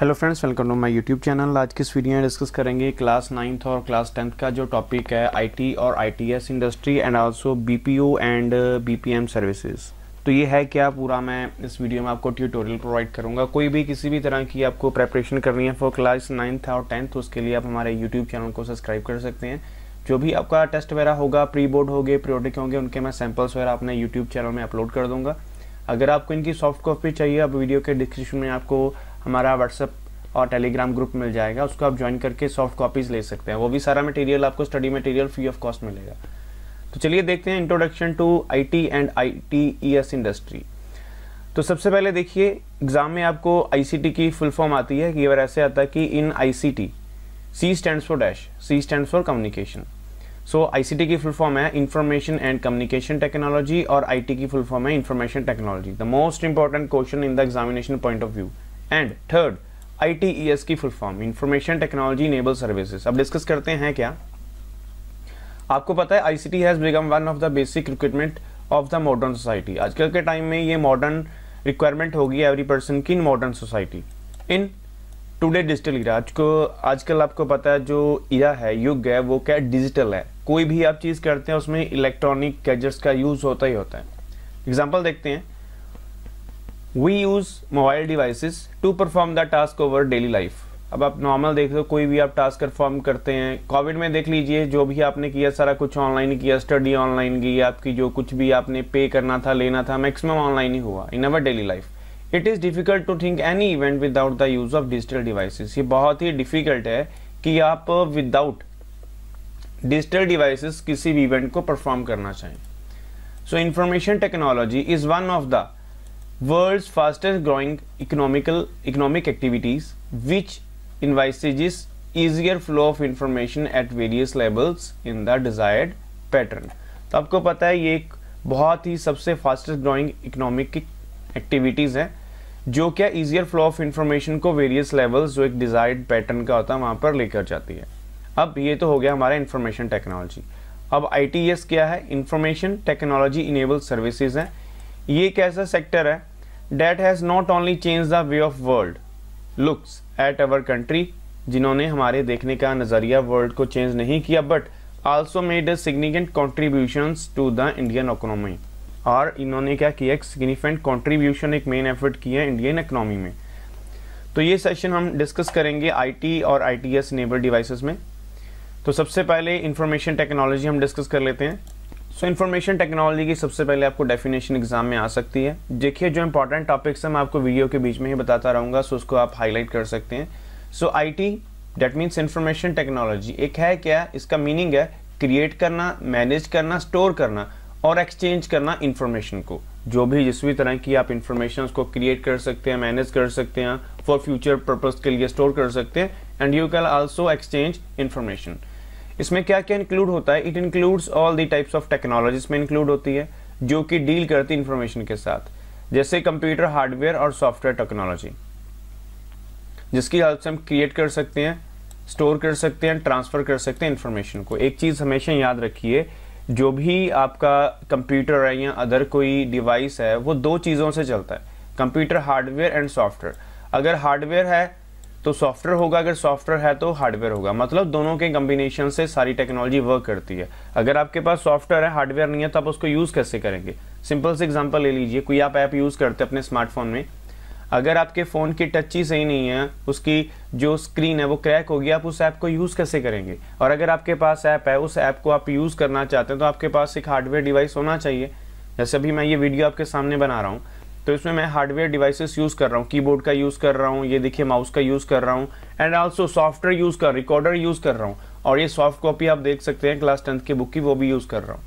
Hello friends welcome to my YouTube channel आज की इस वीडियो में डिस्कस करेंगे क्लास नाइन्थ और क्लास टेंथ का जो टॉपिक है आईटी और ITS industry and also BPO and BPM services तो ये है क्या पूरा मैं इस वीडियो में आपको ट्यूटोरियल प्रोवाइड करूंगा कोई भी किसी भी तरह की आपको प्रेपरेशन करनी है फॉर क्लास नाइन्थ और टेंथ उसके लिए आप हमारे यूट्यूब चैनल को सब्सक्राइब कर सकते हैं जो भी आपका टेस्ट वगैरह होगा प्री बोर्ड होंगे प्रियोडिक होंगे उनके मैं सैम्पल्स वगैरह अपने यूट्यूब चैनल में अपलोड कर दूँगा अगर आपको इनकी सॉफ्ट कॉपी चाहिए आप वीडियो के डिस्क्रिप्शन में आपको हमारा व्हाट्सअप और टेलीग्राम ग्रुप मिल जाएगा उसको आप ज्वाइन करके सॉफ्ट कॉपीज़ ले सकते हैं वो भी सारा मटेरियल आपको study material free of cost मिलेगा तो चलिए देखते हैं introduction to IT and ITES industry तो सबसे पहले देखिए एग्ज़ाम में आपको आईसीटी की फुल फॉर्म आती है कि बार ऐसे आता है कि इन ICT C stand for dash C stand for communication so ICT की फुल फॉर्म है इंफॉर्मेशन एंड कम्युनिकेशन टेक्नोलॉजी और आईटी की फुल फॉर्म है information technology the most important question in the examination point of view and third I की full form information technology enable services अब discuss करते हैं क्या आपको पता है ICT has become one of the basic requirement of the modern society आजकल के टाइम में ये मॉडर्न रिक्वायरमेंट होगी एवरी पर्सन की in modern society in today digital era आज को आजकल आपको पता है जो इरा है युग है वो क्या डिजिटल है कोई भी आप चीज़ करते हैं उसमें इलेक्ट्रॉनिक गैजेट्स का यूज़ होता ही होता है एग्जाम्पल देखते हैं we use mobile devices to perform the task over daily life अब आप नॉर्मल देख लो कोई भी आप टास्क परफॉर्म करते हैं कोविड में देख लीजिए जो भी आपने किया सारा कुछ ऑनलाइन किया स्टडी ऑनलाइन की आपकी जो कुछ भी आपने पे करना था लेना था मैक्सिमम ऑनलाइन ही हुआ in our daily life it is difficult to think any event without the use of digital devices ये बहुत ही डिफ़िकल्ट है कि आप विदाउट डिजिटल डिवाइसेस किसी भी इवेंट को परफॉर्म करना चाहें so information technology is one of the world fastest growing economical economic activities which envisages easier flow of information at various levels in the desired pattern तो आपको पता है ये एक बहुत ही सबसे फास्टेस्ट ग्रोइंग इकोनॉमिक एक्टिविटीज़ हैं जो क्या ईजियर फ्लो ऑफ इंफॉर्मेशन को वेरियस लेवल्स जो एक डिजायर्ड पैटर्न का होता है वहां पर लेकर जाती है अब ये तो हो गया हमारा इंफॉर्मेशन टेक्नोलॉजी अब आई क्या है इंफॉर्मेशन टेक्नोलॉजी इनेबल सर्विसेज हैं ये कैसा सेक्टर है that has not only change the way of world looks at our country जिन्होंने हमारे देखने का नज़रिया वर्ल्ड को चेंज नहीं किया but also made significant contributions to the Indian economy और इन्होंने क्या किया एक सिग्निफिकेंट कॉन्ट्रीब्यूशन एक मेन एफर्ट किया इंडियन इकोनॉमी में तो ये सेशन हम डिस्कस करेंगे आईटी और आईटीएस नेबल डिवाइसेस में तो सबसे पहले इंफॉर्मेशन टेक्नोलॉजी हम डिस्कस कर लेते हैं सो इन्फॉर्मेशन टेक्नोलॉजी की सबसे पहले आपको डेफिनेशन एग्जाम में आ सकती है देखिए जो इंपॉर्टेंट टॉपिक्स हैं मैं आपको वीडियो के बीच में ही बताता रहूँगा सो उसको आप हाईलाइट कर सकते हैं so I T that means information technology एक है क्या इसका मीनिंग है क्रिएट करना मैनेज करना स्टोर करना और एक्सचेंज करना इन्फॉर्मेशन को जो भी जिस भी तरह की आप इन्फॉर्मेशन उसको क्रिएट कर सकते हैं मैनेज कर सकते हैं फॉर फ्यूचर पर्पज के लिए स्टोर कर सकते हैं and you can also exchange information इसमें क्या क्या इंक्लूड होता है it includes all the types of technology इसमें इंक्लूड होती है जो कि डील करती है इंफॉर्मेशन के साथ जैसे कंप्यूटर हार्डवेयर और सॉफ्टवेयर टेक्नोलॉजी जिसकी हेल्प से हम क्रिएट कर सकते हैं स्टोर कर सकते हैं ट्रांसफर कर सकते हैं इंफॉर्मेशन को एक चीज़ हमेशा याद रखिए जो भी आपका कंप्यूटर है या अदर कोई डिवाइस है वो दो चीज़ों से चलता है कंप्यूटर हार्डवेयर एंड सॉफ्टवेयर अगर हार्डवेयर है तो सॉफ्टवेयर होगा अगर सॉफ्टवेयर है तो हार्डवेयर होगा मतलब दोनों के कम्बिनेशन से सारी टेक्नोलॉजी वर्क करती है अगर आपके पास सॉफ्टवेयर है हार्डवेयर नहीं है तो आप उसको यूज़ कैसे करेंगे सिंपल से एग्जाम्पल ले लीजिए कोई आप ऐप यूज़ करते हैं अपने स्मार्टफोन में अगर आपके फ़ोन की टच ही सही नहीं है उसकी जो स्क्रीन है वो क्रैक होगी आप उस ऐप को यूज़ कैसे करेंगे और अगर आपके पास ऐप है उस ऐप को आप यूज़ करना चाहते हैं तो आपके पास एक हार्डवेयर डिवाइस होना चाहिए जैसे अभी मैं ये वीडियो आपके सामने बना रहा हूँ तो इसमें मैं हार्डवेयर डिवाइसेस यूज़ कर रहा हूँ कीबोर्ड का यूज़ कर रहा हूँ ये देखिए माउस का यूज़ कर रहा हूँ एंड ऑल्सो सॉफ्टवेयर यूज़ कर रिकॉर्डर यूज़ कर रहा हूँ और ये सॉफ्ट कॉपी आप देख सकते हैं क्लास टेंथ की बुक की वो भी यूज़ कर रहा हूँ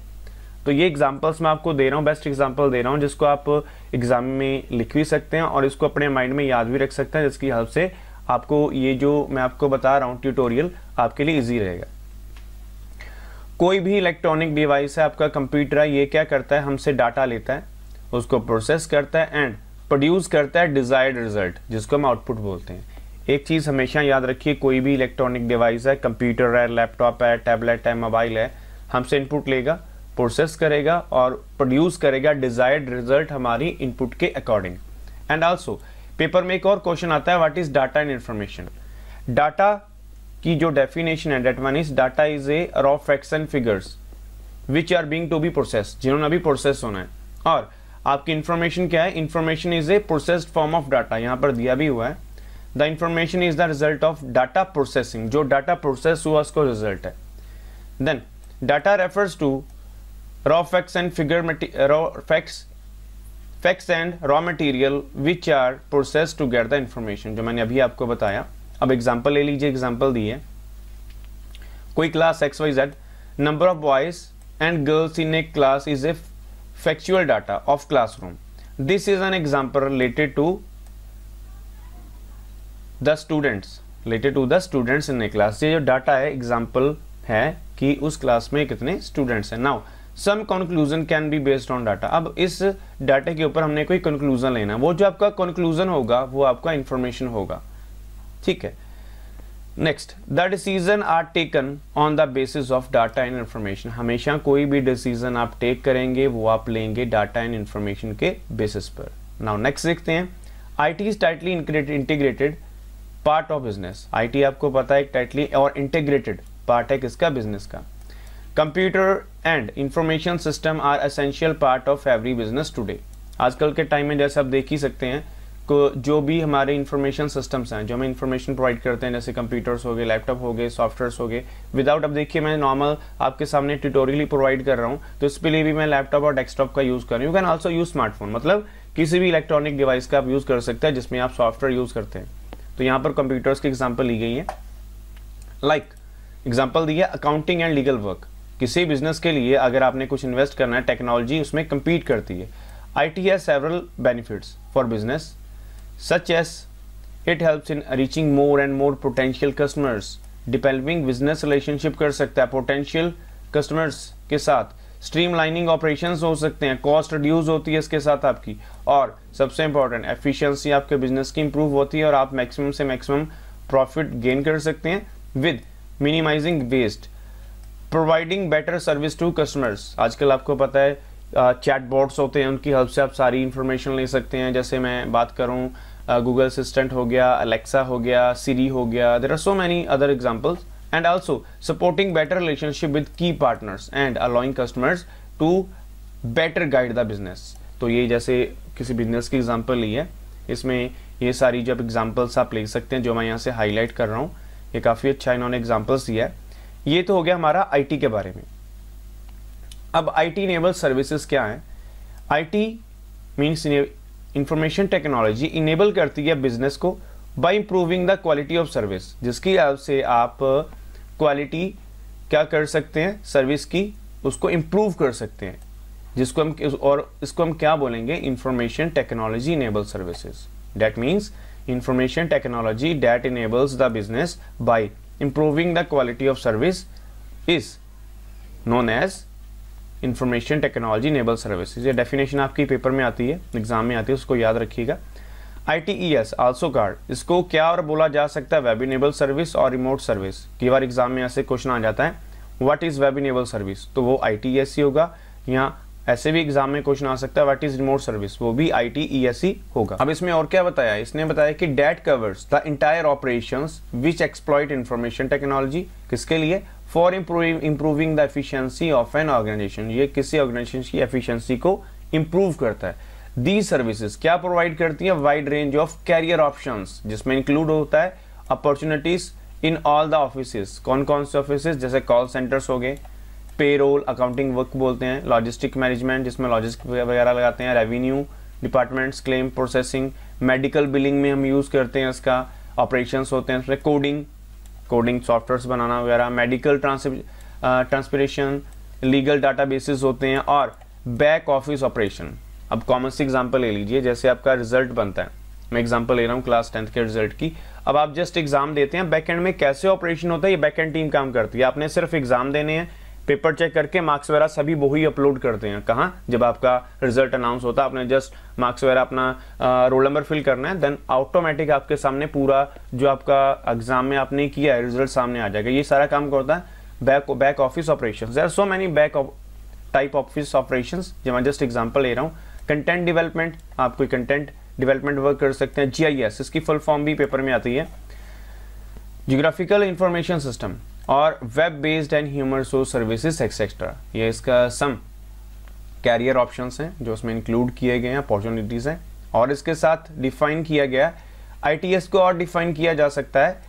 तो ये एग्जाम्पल्स मैं आपको दे रहा हूँ बेस्ट एग्जाम्पल दे रहा हूँ जिसको आप एग्जाम में लिख भी सकते हैं और इसको अपने माइंड में याद भी रख सकते हैं जिसकी हेल्प से आपको ये जो मैं आपको बता रहा हूँ ट्यूटोरियल आपके लिए ईजी रहेगा कोई भी इलेक्ट्रॉनिक डिवाइस है आपका कंप्यूटर है ये क्या करता है हमसे डाटा लेता है उसको प्रोसेस करता है एंड प्रोड्यूस करता है डिज़ायर्ड रिजल्ट जिसको हम आउटपुट बोलते हैं एक चीज़ हमेशा याद रखिए कोई भी इलेक्ट्रॉनिक डिवाइस है कंप्यूटर है लैपटॉप है टैबलेट है मोबाइल है हमसे इनपुट लेगा प्रोसेस करेगा और प्रोड्यूस करेगा डिज़ायर्ड रिजल्ट हमारी इनपुट के अकॉर्डिंग एंड ऑल्सो पेपर में एक और क्वेश्चन आता है what is data and information data की जो डेफिनेशन है that one is data is a raw facts and figures which are being to be process जिन्होंने अभी प्रोसेस होना है और आपकी इन्फॉर्मेशन क्या है information is a processed form of data यहाँ पर दिया भी हुआ है the information is the result of data processing जो डाटा प्रोसेस हुआ उसको रिजल्ट है then data refers to raw facts and figure facts facts and raw material which are process to get the information जो मैंने अभी आपको बताया अब एग्जाम्पल ले लीजिए एग्जाम्पल दिए कोई class X Y Z number of boys and girls in a class is a factual data of classroom. This is an example related to the students related to the students in a class ye jo data hai example hai ki us class mein kitne students hain now some conclusion can be based on data अब इस data के ऊपर हमने कोई conclusion लेना वो जो आपका conclusion होगा वो आपका information होगा ठीक है next the decision are taken on the basis of data and information हमेशा कोई भी डिसीजन आप टेक करेंगे वो आप लेंगे डाटा एंड इंफॉर्मेशन के बेसिस पर नाउ नेक्स्ट देखते हैं I T is tightly integrated part of business I T आपको पता है टाइटली और इंटीग्रेटेड पार्ट है किसका बिजनेस का computer and information system are essential part of every business today आजकल के टाइम में जैसे आप देख ही सकते हैं को जो भी हमारे इंफॉर्मेशन सिस्टम्स हैं जो हमें इंफॉर्मेशन प्रोवाइड करते हैं जैसे कंप्यूटर्स हो गए लैपटॉप हो गए सॉफ्टवेयर्स हो गए विदाउट अब देखिए मैं नॉर्मल आपके सामने ट्यूटोरियली प्रोवाइड कर रहा हूँ तो इसके लिए भी मैं लैपटॉप और डेस्कटॉप का यूज़ कर रहा हूँ कैन ऑल्सो यूज़ स्मार्टफोन मतलब किसी भी इलेक्ट्रॉनिक डिवाइस का आप यूज़ कर सकते हैं जिसमें आप सॉफ्टवेयर यूज़ करते हैं तो यहाँ पर कंप्यूटर्स की एग्जाम्पल ली गई है लाइक एग्जाम्पल दी है अकाउंटिंग एंड लीगल वर्क किसी बिजनेस के लिए अगर आपने कुछ इन्वेस्ट करना है टेक्नोलॉजी उसमें कम्पीट करती है I T has several benefits for business such as it helps in reaching more and more potential customers developing business relationship कर सकता है potential customers के साथ स्ट्रीमलाइनिंग ऑपरेशंस हो सकते हैं कॉस्ट रिड्यूस होती है इसके साथ आपकी और सबसे इंपॉर्टेंट एफिशिएंसी आपके बिजनेस की इंप्रूव होती है और आप मैक्सिमम से मैक्सिमम प्रॉफिट गेन कर सकते हैं with minimizing waste providing better service to customers आजकल आपको पता है चैट uh, बॉट्स होते हैं उनकी हेल्प से आप सारी इन्फॉर्मेशन ले सकते हैं जैसे मैं बात करूँ गूगल uh, असिस्टेंट हो गया अलेक्सा हो गया सीरी हो गया there are so many other examples and also supporting better relationship with key partners and allowing customers to better guide the business तो ये जैसे किसी बिजनेस की एग्जाम्पल ली है इसमें ये सारी जब एग्जाम्पल्स आप ले सकते हैं जो मैं यहाँ से हाईलाइट कर रहा हूँ ये काफ़ी अच्छा इन्होंने एग्जाम्पल्स दिया है ये तो हो गया हमारा आईटी के बारे में अब आई टी इनेबल सर्विसेज क्या हैं I T means information technology enable करती है बिजनेस को by improving the quality of service जिसकी से आप क्वालिटी uh, क्या कर सकते हैं सर्विस की उसको इम्प्रूव कर सकते हैं जिसको हम और इसको हम क्या बोलेंगे information technology enable services that means information technology that enables the business by improving the quality of service is known as information technology enable services ये डेफिनेशन आपकी पेपर में आती है एग्जाम में आती है उसको याद रखिएगा I T E S also called इसको क्या और बोला जा सकता है वेब इनेबल सर्विस और रिमोट सर्विस कई बार एग्जाम में ऐसे क्वेश्चन आ जाता है what is web enable service तो वो आई टी ई एस ही होगा या ऐसे भी एग्जाम में क्वेश्चन आ सकता है वट इज रिमोट सर्विस वो भी आई टी ई एस ही होगा अब इसमें और क्या बताया इसने बताया कि that covers the entire operation which exploit information technology किसके लिए for improving improving the efficiency of an organization ये किसी ऑर्गेनाइजेशन की एफिशिएंसी को इम्प्रूव करता है दी सर्विसेज क्या प्रोवाइड करती है wide range of career option जिसमें इंक्लूड होता है opportunities in all the office कौन कौन से ऑफिस जैसे कॉल सेंटर्स हो गए पेरोल अकाउंटिंग वर्क बोलते हैं लॉजिस्टिक मैनेजमेंट जिसमें लॉजिस्टिक वगैरह लगाते हैं revenue departments claim processing medical billing में हम यूज़ करते हैं इसका ऑपरेशन होते हैं कोडिंग कोडिंग सॉफ्टवेयर बनाना वगैरह medical transcription legal data basis होते हैं और बैक ऑफिस ऑपरेशन अब कॉमन से एग्जाम्पल ले लीजिए जैसे आपका रिजल्ट बनता है मैं एग्जाम्पल ले रहा हूँ क्लास टेंथ के रिजल्ट की अब आप जस्ट एग्जाम देते हैं बैक एंड में कैसे ऑपरेशन होता है ये बैक एंड टीम काम करती है आपने सिर्फ एग्जाम देने हैं पेपर चेक करके मार्क्स वगैरह सभी वो ही अपलोड करते हैं कहाँ जब आपका रिजल्ट अनाउंस होता है आपने जस्ट मार्क्स वगैरह अपना रोल नंबर फिल करना है देन ऑटोमेटिक आपके सामने पूरा जो आपका एग्जाम में आपने किया है रिजल्ट सामने आ जाएगा ये सारा काम करता है back back office operation there so many back type office operation जब मैं जस्ट एग्जाम्पल ले रहा हूँ कंटेंट डिवेलपमेंट आप कोई कंटेंट डिवेलपमेंट वर्क कर सकते हैं जी इसकी फुल फॉर्म भी पेपर में आती है जियोग्राफिकल इंफॉर्मेशन सिस्टम और web based and human resource services etcetera ये इसका सम कैरियर ऑप्शंस हैं जो इसमें इंक्लूड किए गए हैं अपॉर्चुनिटीज़ हैं और इसके साथ डिफाइन किया गया आई को और डिफाइन किया जा सकता है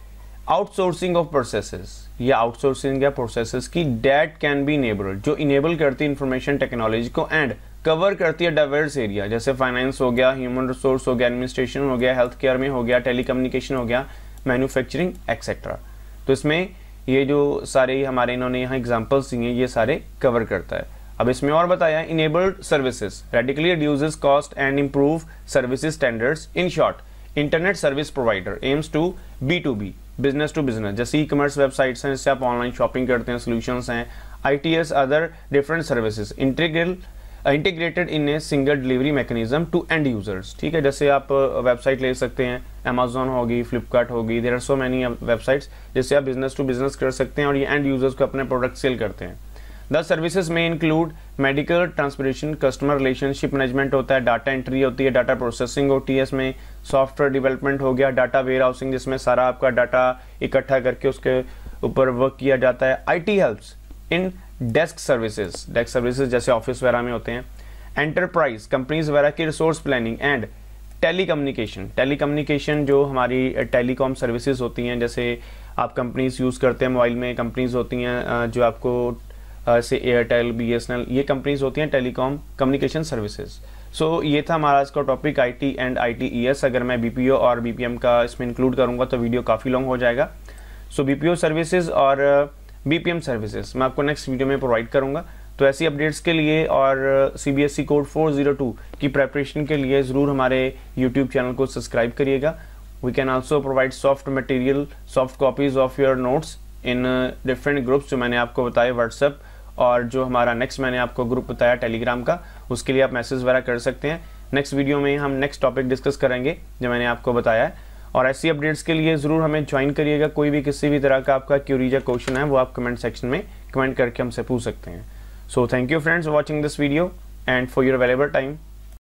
आउटसोर्सिंग ऑफ प्रोसेसेस या आउटसोर्सिंग या प्रोसेसेस की डेट कैन बी इनेबल जो इनेबल करती है इंफॉर्मेशन टेक्नोलॉजी को एंड कवर करती है डाइवर्स एरिया जैसे फाइनेंस हो गया ह्यूमन रिसोर्स हो गया एडमिनिस्ट्रेशन हो गया हेल्थ केयर में हो गया टेलीकम्युनिकेशन हो गया मैन्युफैक्चरिंग एक्सेट्रा तो इसमें ये जो सारे हमारे इन्होंने यहाँ एग्जाम्पल्स दिए ये सारे कवर करता है अब इसमें और बताया enabled services radically reduce cost and improve services standards in short internet service provider aims to B to B business to business जैसे ई कमर्स वेबसाइट्स हैं जिससे आप ऑनलाइन शॉपिंग करते हैं सोल्यूशंस हैं I T S other different services integral integrated in a single delivery mechanism to end users ठीक है जैसे आप वेबसाइट uh, ले सकते हैं अमेजोन होगी फ्लिपकार्ट होगी there are so many websites जिससे आप बिजनेस टू बिजनेस कर सकते हैं और ये एंड यूजर्स को अपने प्रोडक्ट सेल करते हैं द सर्विसेज में include medical transportation customer relationship management होता है डाटा एंट्री होती है डाटा प्रोसेसिंग होती है इसमें सॉफ्टवेयर डेवलपमेंट हो गया डाटा वेयर हाउसिंग जिसमें सारा आपका डाटा इकट्ठा करके उसके ऊपर वर्क किया जाता है I T help in desk services desk services जैसे ऑफिस वगैरह में होते हैं एंटरप्राइज कंपनीज वगैरह की resource planning and telecommunication telecommunication जो हमारी टेलीकॉम सर्विसेज होती हैं जैसे आप कंपनीज यूज़ करते हैं मोबाइल में कंपनीज होती हैं जो आपको से Airtel B S N L ये कंपनीज होती हैं टेलीकॉम कम्युनिकेशन सर्विसेज सो ये था हमारा आज का topic I T and I T E S अगर मैं बी पी ओ और बी पी एम का इसमें इंक्लूड करूँगा तो वीडियो काफ़ी लॉन्ग हो जाएगा so B P O services और बीपीएम सर्विसेज मैं आपको नेक्स्ट वीडियो में प्रोवाइड करूंगा तो ऐसी अपडेट्स के लिए और C B S E code four zero two की प्रेपरेशन के लिए ज़रूर हमारे यूट्यूब चैनल को सब्सक्राइब करिएगा we can also provide soft material soft copies of your notes in different groups जो मैंने आपको बताए व्हाट्सएप और जो हमारा नेक्स्ट मैंने आपको ग्रुप बताया टेलीग्राम का उसके लिए आप मैसेज वगैरह कर सकते हैं नेक्स्ट वीडियो में हम नेक्स्ट टॉपिक डिस्कस करेंगे जो मैंने आपको बताया है और ऐसी अपडेट्स के लिए ज़रूर हमें ज्वाइन करिएगा कोई भी किसी भी तरह का आपका क्यूरीजा क्वेश्चन है वो आप कमेंट सेक्शन में कमेंट करके हमसे पूछ सकते हैं so thank you friends watching this video and for your available time